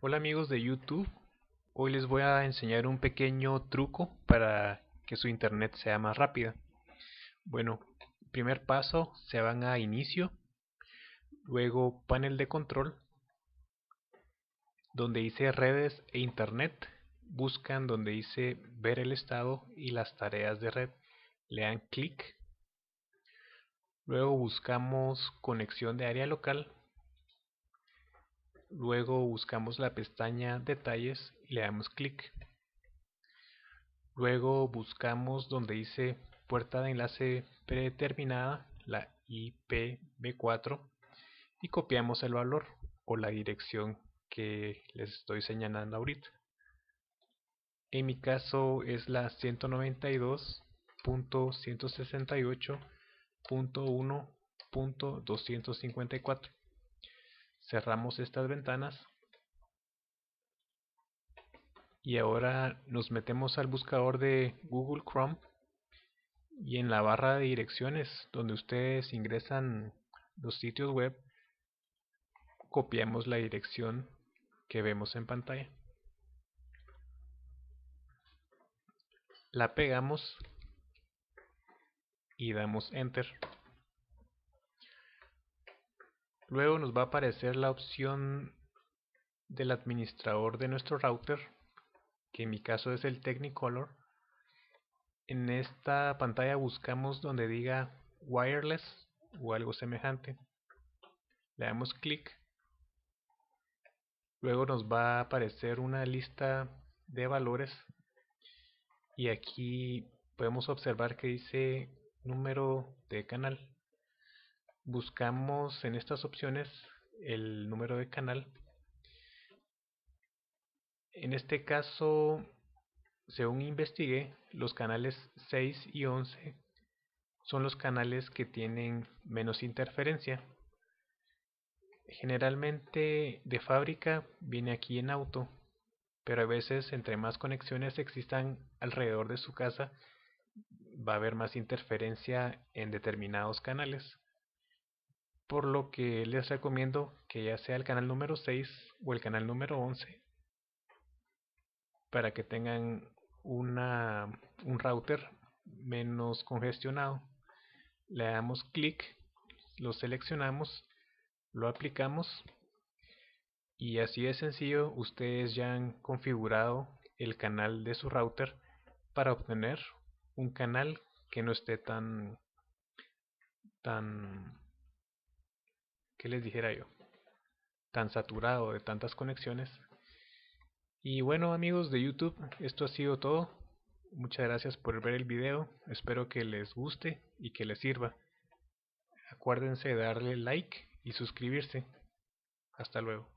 Hola amigos de YouTube, hoy les voy a enseñar un pequeño truco para que su internet sea más rápida. Bueno, primer paso se van a inicio, luego panel de control, donde dice redes e internet, buscan donde dice ver el estado y las tareas de red, le dan clic, luego buscamos conexión de área local, Luego buscamos la pestaña Detalles y le damos clic. Luego buscamos donde dice puerta de enlace predeterminada, la IPv4, y copiamos el valor o la dirección que les estoy señalando ahorita. En mi caso es la 192.168.1.254 cerramos estas ventanas y ahora nos metemos al buscador de Google Chrome y en la barra de direcciones donde ustedes ingresan los sitios web copiamos la dirección que vemos en pantalla la pegamos y damos enter Luego nos va a aparecer la opción del administrador de nuestro router, que en mi caso es el Technicolor. En esta pantalla buscamos donde diga wireless o algo semejante. Le damos clic. Luego nos va a aparecer una lista de valores y aquí podemos observar que dice número de canal buscamos en estas opciones el número de canal en este caso según investigué los canales 6 y 11 son los canales que tienen menos interferencia generalmente de fábrica viene aquí en auto pero a veces entre más conexiones existan alrededor de su casa va a haber más interferencia en determinados canales por lo que les recomiendo que ya sea el canal número 6 o el canal número 11 para que tengan una, un router menos congestionado le damos clic lo seleccionamos lo aplicamos y así de sencillo ustedes ya han configurado el canal de su router para obtener un canal que no esté tan tan ¿qué les dijera yo? Tan saturado de tantas conexiones. Y bueno amigos de YouTube, esto ha sido todo. Muchas gracias por ver el video, espero que les guste y que les sirva. Acuérdense de darle like y suscribirse. Hasta luego.